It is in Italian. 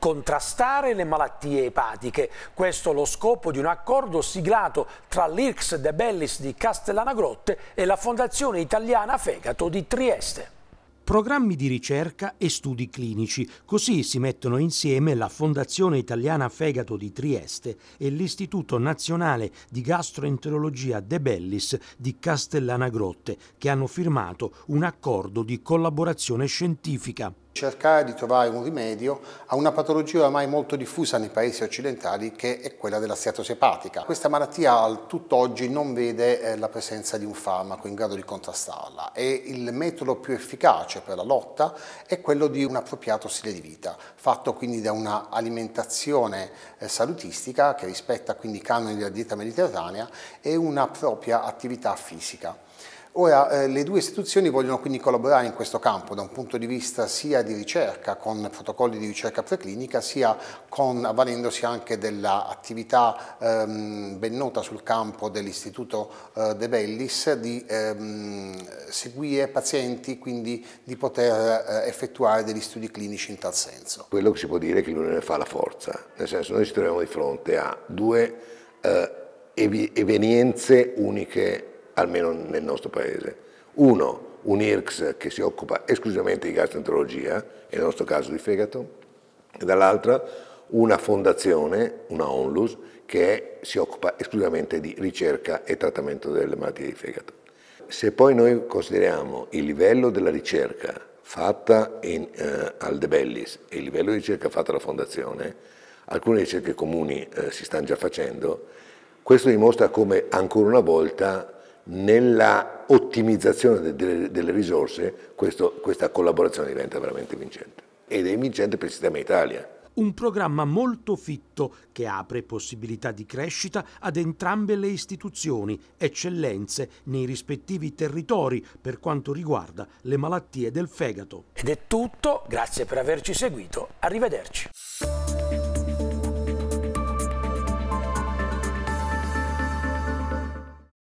contrastare le malattie epatiche. Questo è lo scopo di un accordo siglato tra l'IRCS De Bellis di Castellana Grotte e la Fondazione Italiana Fegato di Trieste programmi di ricerca e studi clinici. Così si mettono insieme la Fondazione Italiana Fegato di Trieste e l'Istituto Nazionale di Gastroenterologia De Bellis di Castellana Grotte, che hanno firmato un accordo di collaborazione scientifica cercare di trovare un rimedio a una patologia ormai molto diffusa nei paesi occidentali che è quella della steatosi epatica. Questa malattia al tutt'oggi non vede eh, la presenza di un farmaco in grado di contrastarla e il metodo più efficace per la lotta è quello di un appropriato stile di vita, fatto quindi da un'alimentazione eh, salutistica che rispetta quindi i canoni della dieta mediterranea e una propria attività fisica. Ora, eh, le due istituzioni vogliono quindi collaborare in questo campo da un punto di vista sia di ricerca con protocolli di ricerca preclinica, sia con, avvalendosi anche dell'attività ehm, ben nota sul campo dell'Istituto eh, De Bellis di ehm, seguire pazienti, quindi di poter eh, effettuare degli studi clinici in tal senso. Quello che si può dire è che l'Unione fa la forza, nel senso noi ci troviamo di fronte a due eh, evenienze uniche almeno nel nostro paese. Uno, un IRCS che si occupa esclusivamente di gastroenterologia, nel nostro caso di fegato, e dall'altra una fondazione, una ONLUS, che si occupa esclusivamente di ricerca e trattamento delle malattie di fegato. Se poi noi consideriamo il livello della ricerca fatta in, eh, al De Bellis e il livello di ricerca fatta alla Fondazione, alcune ricerche comuni eh, si stanno già facendo, questo dimostra come ancora una volta nella ottimizzazione delle, delle risorse questo, questa collaborazione diventa veramente vincente ed è vincente per il sistema Italia. Un programma molto fitto che apre possibilità di crescita ad entrambe le istituzioni, eccellenze nei rispettivi territori per quanto riguarda le malattie del fegato. Ed è tutto, grazie per averci seguito, arrivederci.